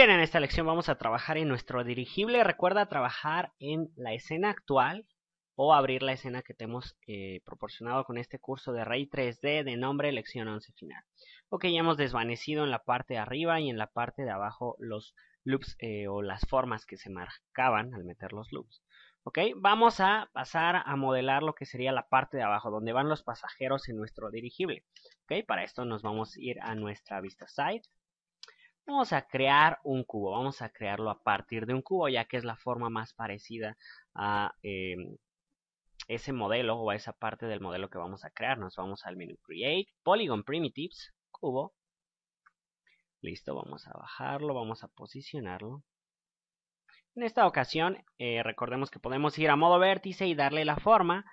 Bien, en esta lección vamos a trabajar en nuestro dirigible. Recuerda trabajar en la escena actual o abrir la escena que te hemos eh, proporcionado con este curso de Ray 3D de nombre lección 11 final. Ok, ya hemos desvanecido en la parte de arriba y en la parte de abajo los loops eh, o las formas que se marcaban al meter los loops. Ok, vamos a pasar a modelar lo que sería la parte de abajo, donde van los pasajeros en nuestro dirigible. Ok, para esto nos vamos a ir a nuestra vista side. Vamos a crear un cubo, vamos a crearlo a partir de un cubo, ya que es la forma más parecida a eh, ese modelo o a esa parte del modelo que vamos a crear. Nos vamos al menú Create, Polygon Primitives, cubo. Listo, vamos a bajarlo, vamos a posicionarlo. En esta ocasión, eh, recordemos que podemos ir a modo vértice y darle la forma,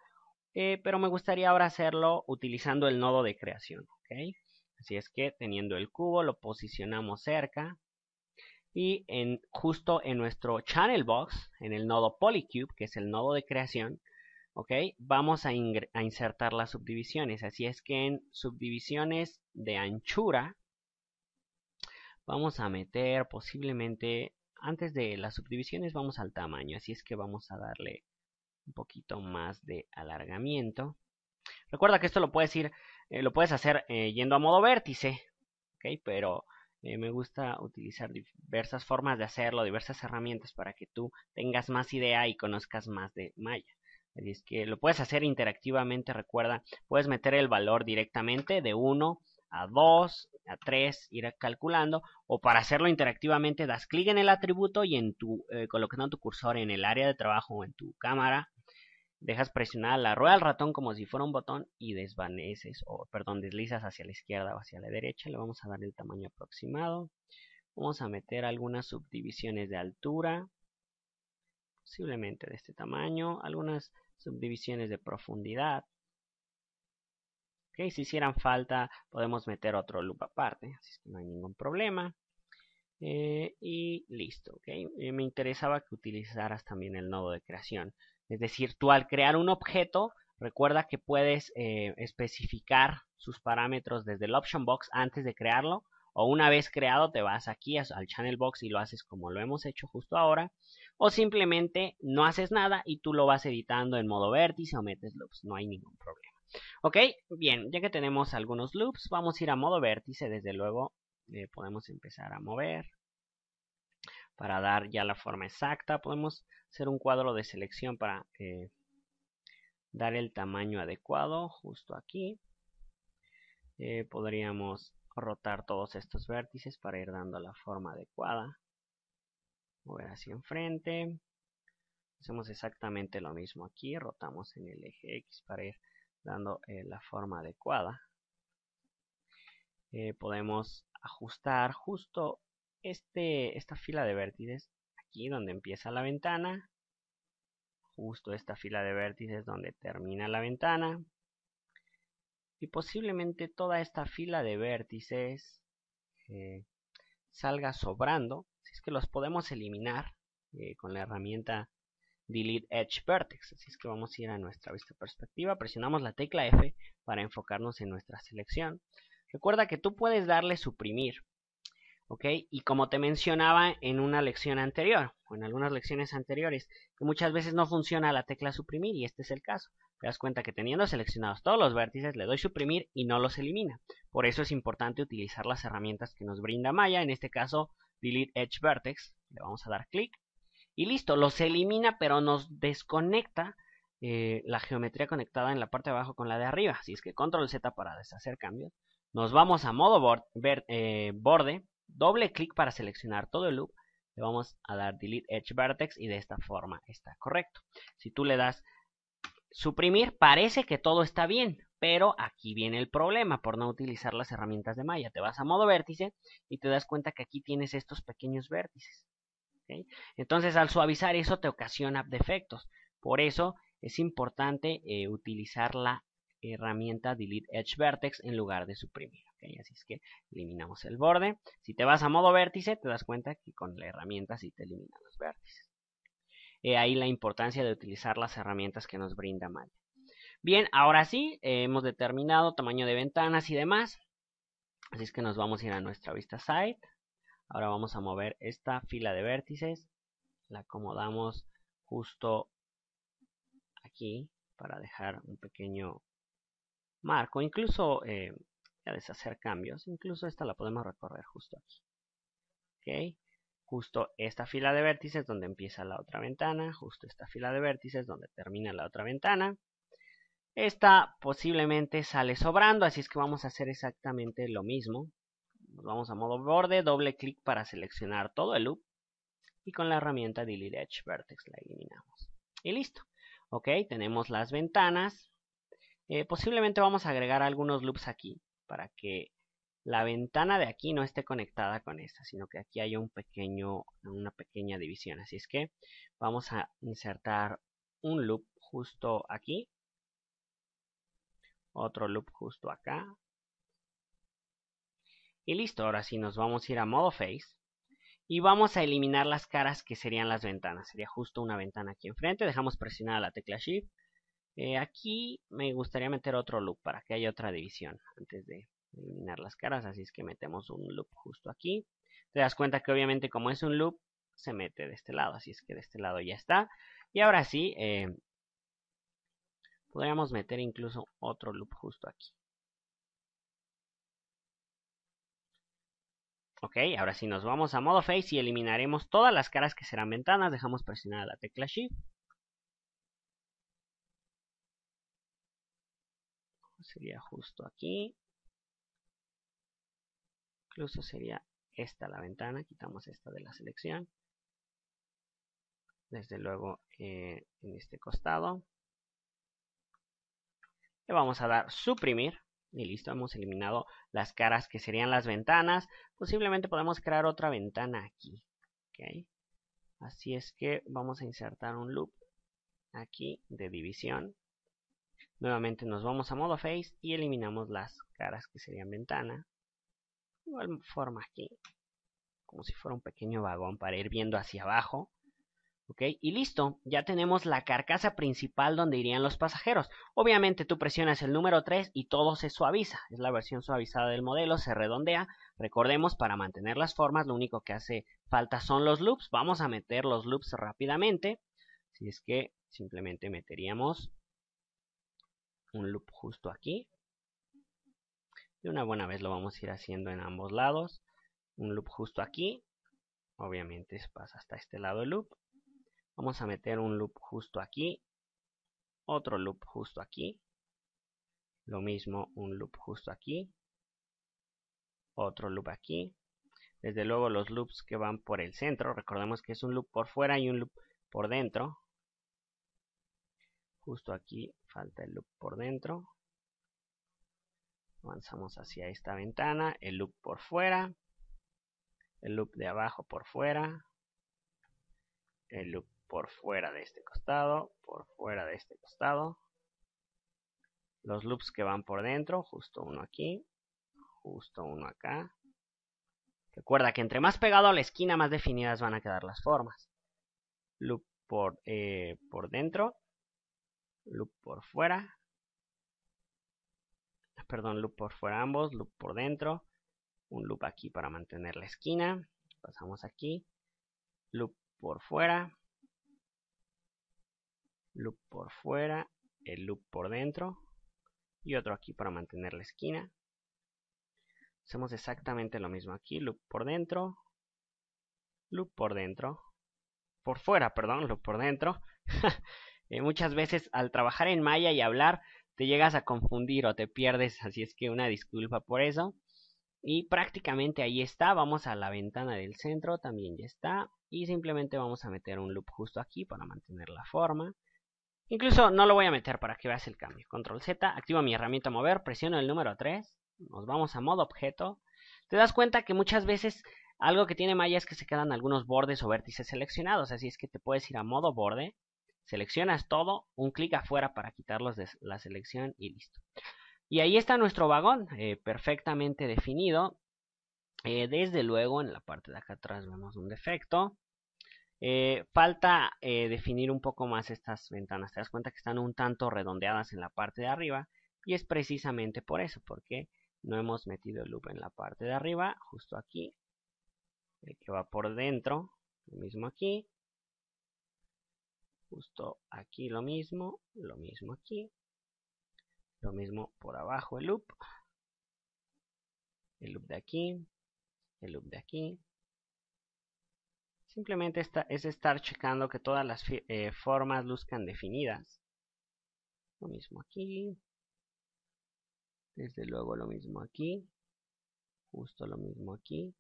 eh, pero me gustaría ahora hacerlo utilizando el nodo de creación. ¿okay? Así es que teniendo el cubo lo posicionamos cerca y en, justo en nuestro channel box, en el nodo polycube, que es el nodo de creación, ¿ok? Vamos a, a insertar las subdivisiones. Así es que en subdivisiones de anchura, vamos a meter posiblemente, antes de las subdivisiones vamos al tamaño, así es que vamos a darle un poquito más de alargamiento. Recuerda que esto lo puedes ir, eh, lo puedes hacer eh, yendo a modo vértice, ¿ok? Pero eh, me gusta utilizar diversas formas de hacerlo, diversas herramientas para que tú tengas más idea y conozcas más de Maya. es que lo puedes hacer interactivamente, recuerda, puedes meter el valor directamente de 1 a 2, a 3, ir calculando, o para hacerlo interactivamente das clic en el atributo y en tu, colocando tu cursor en el área de trabajo o en tu cámara Dejas presionada la rueda del ratón como si fuera un botón y desvaneces, o perdón, deslizas hacia la izquierda o hacia la derecha. Le vamos a dar el tamaño aproximado. Vamos a meter algunas subdivisiones de altura, posiblemente de este tamaño, algunas subdivisiones de profundidad. Okay, si hicieran falta, podemos meter otro loop aparte, así que no hay ningún problema. Eh, y listo. Okay. Eh, me interesaba que utilizaras también el nodo de creación. Es decir, tú al crear un objeto, recuerda que puedes eh, especificar sus parámetros desde el option box antes de crearlo o una vez creado te vas aquí al channel box y lo haces como lo hemos hecho justo ahora o simplemente no haces nada y tú lo vas editando en modo vértice o metes loops, no hay ningún problema. Ok, bien, ya que tenemos algunos loops, vamos a ir a modo vértice, desde luego eh, podemos empezar a mover para dar ya la forma exacta. Podemos hacer un cuadro de selección para eh, dar el tamaño adecuado justo aquí. Eh, podríamos rotar todos estos vértices para ir dando la forma adecuada. Mover hacia enfrente. Hacemos exactamente lo mismo aquí. Rotamos en el eje X para ir dando eh, la forma adecuada. podemos ajustar justo este, esta fila de vértices aquí donde empieza la ventana, justo esta fila de vértices donde termina la ventana, y posiblemente toda esta fila de vértices eh, salga sobrando, así es que los podemos eliminar eh, con la herramienta Delete Edge Vertex, así es que vamos a ir a nuestra vista perspectiva, presionamos la tecla F para enfocarnos en nuestra selección. Recuerda que tú puedes darle suprimir, y como te mencionaba en una lección anterior, o en algunas lecciones anteriores, que muchas veces no funciona la tecla suprimir, y este es el caso. Te das cuenta que teniendo seleccionados todos los vértices, le doy suprimir y no los elimina. Por eso es importante utilizar las herramientas que nos brinda Maya, en este caso, Delete Edge Vertex, le vamos a dar clic, y listo, los elimina, pero nos desconecta eh, la geometría conectada en la parte de abajo con la de arriba. Así es que control Z para deshacer cambios. Nos vamos a modo eh, borde, doble clic para seleccionar todo el loop, le vamos a dar Delete Edge Vertex y de esta forma está correcto. Si tú le das suprimir, parece que todo está bien, pero aquí viene el problema por no utilizar las herramientas de malla. Te vas a modo vértice y te das cuenta que aquí tienes estos pequeños vértices. Entonces al suavizar eso te ocasiona defectos. Por eso es importante eh, utilizar la herramienta Delete Edge Vertex en lugar de suprimir. Así es que eliminamos el borde. Si te vas a modo vértice, te das cuenta que con la herramienta sí te eliminan los vértices. ahí la importancia de utilizar las herramientas que nos brinda Maya. Bien, ahora sí, eh, hemos determinado tamaño de ventanas y demás. Así es que nos vamos a ir a nuestra vista site. Ahora vamos a mover esta fila de vértices. La acomodamos justo aquí para dejar un pequeño marco. Incluso eh, deshacer cambios. Incluso esta la podemos recorrer justo aquí. ¿Okay? Justo esta fila de vértices donde empieza la otra ventana. Justo esta fila de vértices donde termina la otra ventana. Esta posiblemente sale sobrando, así es que vamos a hacer exactamente lo mismo. Nos vamos a modo borde, doble clic para seleccionar todo el loop. Y con la herramienta Delete Edge Vertex la eliminamos. Y listo. Ok, tenemos las ventanas. Eh, posiblemente vamos a agregar algunos loops aquí para que la ventana de aquí no esté conectada con esta, sino que aquí haya una pequeña división. Así es que vamos a insertar un loop justo aquí, otro loop justo acá, y listo, ahora sí nos vamos a ir a modo face, y vamos a eliminar las caras que serían las ventanas, sería justo una ventana aquí enfrente, dejamos presionada la tecla Shift, eh, aquí me gustaría meter otro loop para que haya otra división antes de eliminar las caras, así es que metemos un loop justo aquí. Te das cuenta que obviamente como es un loop, se mete de este lado, así es que de este lado ya está. Y ahora sí, eh, podríamos meter incluso otro loop justo aquí. Ok, ahora sí nos vamos a modo face y eliminaremos todas las caras que serán ventanas. Dejamos presionada la tecla Shift sería justo aquí. Incluso sería esta la ventana, quitamos esta de la selección. Desde luego eh, en este costado. Le vamos a dar suprimir. Y listo, hemos eliminado las caras que serían las ventanas. Posiblemente podemos crear otra ventana aquí. Así es que vamos a insertar un loop aquí de división Nuevamente nos vamos a modo face y eliminamos las caras que serían ventana. igual forma aquí, como si fuera un pequeño vagón para ir viendo hacia abajo. ¿Ok? Y listo, ya tenemos la carcasa principal donde irían los pasajeros. Obviamente tú presionas el número 3 y todo se suaviza. Es la versión suavizada del modelo, se redondea. Recordemos, para mantener las formas, lo único que hace falta son los loops. Vamos a meter los loops rápidamente. Si es que simplemente meteríamos un loop justo aquí. y una buena vez lo vamos a ir haciendo en ambos lados. Un loop justo aquí. Obviamente pasa hasta este lado el loop. Vamos a meter un loop justo aquí. Otro loop justo aquí. Lo mismo, un loop justo aquí. Otro loop aquí. Desde luego los loops que van por el centro. Recordemos que es un loop por fuera y un loop por dentro justo aquí falta el loop por dentro avanzamos hacia esta ventana el loop por fuera el loop de abajo por fuera el loop por fuera de este costado por fuera de este costado los loops que van por dentro justo uno aquí justo uno acá recuerda que entre más pegado a la esquina más definidas van a quedar las formas loop por, eh, por dentro loop por fuera, ah, perdón, loop por fuera ambos, loop por dentro, un loop aquí para mantener la esquina, pasamos aquí, loop por fuera, loop por fuera, el loop por dentro y otro aquí para mantener la esquina. Hacemos exactamente lo mismo aquí, loop por dentro, loop por dentro, por fuera, perdón, loop por dentro, Eh, muchas veces al trabajar en maya y hablar te llegas a confundir o te pierdes, así es que una disculpa por eso. Y prácticamente ahí está, vamos a la ventana del centro, también ya está. Y simplemente vamos a meter un loop justo aquí para mantener la forma. Incluso no lo voy a meter para que veas el cambio. Control Z, activo mi herramienta mover, presiono el número 3, nos vamos a modo objeto. Te das cuenta que muchas veces algo que tiene Maya es que se quedan algunos bordes o vértices seleccionados, así es que te puedes ir a modo borde Seleccionas todo, un clic afuera para quitarlos de la selección y listo. Y ahí está nuestro vagón, eh, perfectamente definido. Eh, desde luego, en la parte de acá atrás vemos un defecto. Eh, falta definir un poco más estas ventanas. Te das cuenta que están un tanto redondeadas en la parte de arriba. Y es precisamente por eso, porque no hemos metido el loop en la parte de arriba, justo aquí. El que va por dentro, lo mismo aquí justo aquí lo mismo, lo mismo aquí, lo mismo por abajo el loop, el loop de aquí, el loop de aquí. Simplemente es estar checando que todas las eh, formas luzcan definidas. Lo mismo aquí. Desde luego lo mismo aquí. Justo lo mismo aquí.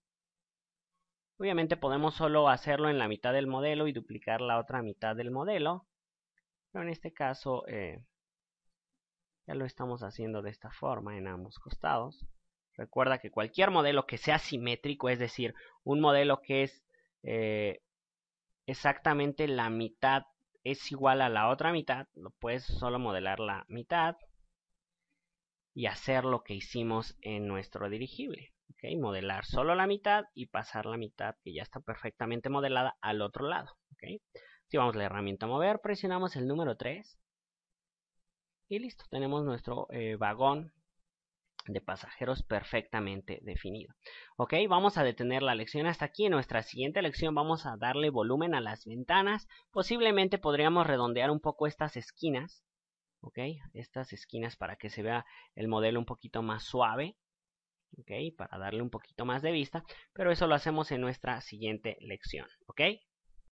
Obviamente podemos solo hacerlo en la mitad del modelo y duplicar la otra mitad del modelo. Pero en este caso eh, ya lo estamos haciendo de esta forma en ambos costados. Recuerda que cualquier modelo que sea simétrico, es decir, un modelo que es eh, exactamente la mitad es igual a la otra mitad, lo puedes solo modelar la mitad y hacer lo que hicimos en nuestro dirigible modelar solo la mitad y pasar la mitad que ya está perfectamente modelada al otro lado. Okay. Si vamos a la herramienta mover, presionamos el número 3 y listo, tenemos nuestro eh, vagón de pasajeros perfectamente definido. Ok, vamos a detener la lección hasta aquí. En nuestra siguiente lección vamos a darle volumen a las ventanas. Posiblemente podríamos redondear un poco estas esquinas. Ok, estas esquinas para que se vea el modelo un poquito más suave. ¿ok? Para darle un poquito más de vista, pero eso lo hacemos en nuestra siguiente lección, ¿ok?